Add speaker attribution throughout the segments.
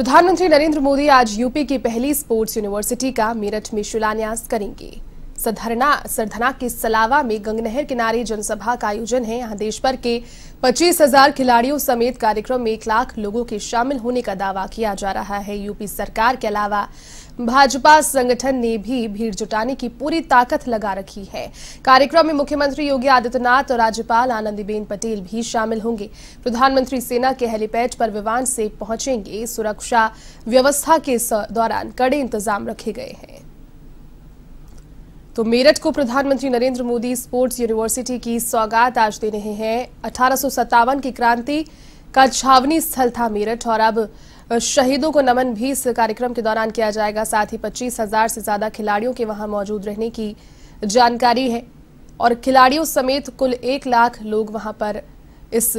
Speaker 1: प्रधानमंत्री नरेंद्र मोदी आज यूपी की पहली स्पोर्ट्स यूनिवर्सिटी का मेरठ में शिलान्यास करेंगे सधरना सरधना के सलावा में गंगनहर किनारे जनसभा का आयोजन है यहां देश भर के पच्चीस हजार खिलाड़ियों समेत कार्यक्रम में एक लाख लोगों के शामिल होने का दावा किया जा रहा है यूपी सरकार के अलावा भाजपा संगठन ने भी भीड़ जुटाने की पूरी ताकत लगा रखी है कार्यक्रम में मुख्यमंत्री योगी आदित्यनाथ और राज्यपाल आनंदीबेन पटेल भी शामिल होंगे प्रधानमंत्री सेना के हेलीपैड पर विमान से पहुंचेंगे सुरक्षा व्यवस्था के दौरान कड़े इंतजाम रखे गए हैं तो मेरठ को प्रधानमंत्री नरेंद्र मोदी स्पोर्ट्स यूनिवर्सिटी की सौगात आज दे रहे हैं अठारह की क्रांति का छावनी स्थल था मेरठ और अब शहीदों को नमन भी इस कार्यक्रम के दौरान किया जाएगा साथ ही पच्चीस हजार से ज्यादा खिलाड़ियों के वहां मौजूद रहने की जानकारी है और खिलाड़ियों समेत कुल एक लाख लोग वहां पर इस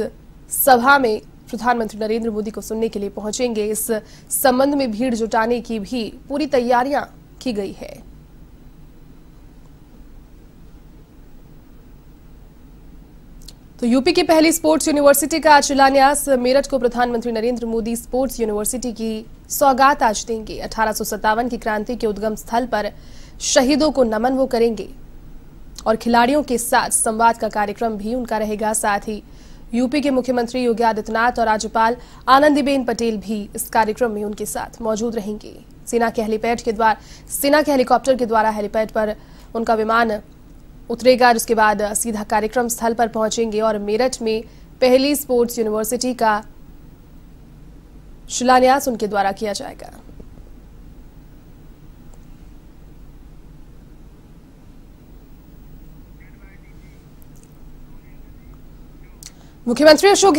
Speaker 1: सभा में प्रधानमंत्री नरेंद्र मोदी को सुनने के लिए पहुंचेंगे इस संबंध में भीड़ जुटाने की भी पूरी तैयारियां की गई है तो यूपी की पहली स्पोर्ट्स यूनिवर्सिटी का आज शिलान्यास मेरठ को प्रधानमंत्री नरेंद्र मोदी स्पोर्ट्स यूनिवर्सिटी की सौगात आज देंगे अठारह की क्रांति के उद्गम स्थल पर शहीदों को नमन वो करेंगे और खिलाड़ियों के साथ संवाद का कार्यक्रम भी उनका रहेगा साथ ही यूपी के मुख्यमंत्री योगी आदित्यनाथ और राज्यपाल आनंदीबेन पटेल भी इस कार्यक्रम में उनके साथ मौजूद रहेंगे सेना के हेलीपैड के द्वारा सेना के हेलीकॉप्टर के द्वारा हेलीपैड पर उनका विमान उतरेगा और उसके बाद सीधा कार्यक्रम स्थल पर पहुंचेंगे और मेरठ में पहली स्पोर्ट्स यूनिवर्सिटी का शिलान्यास उनके द्वारा किया जाएगा मुख्यमंत्री अशोक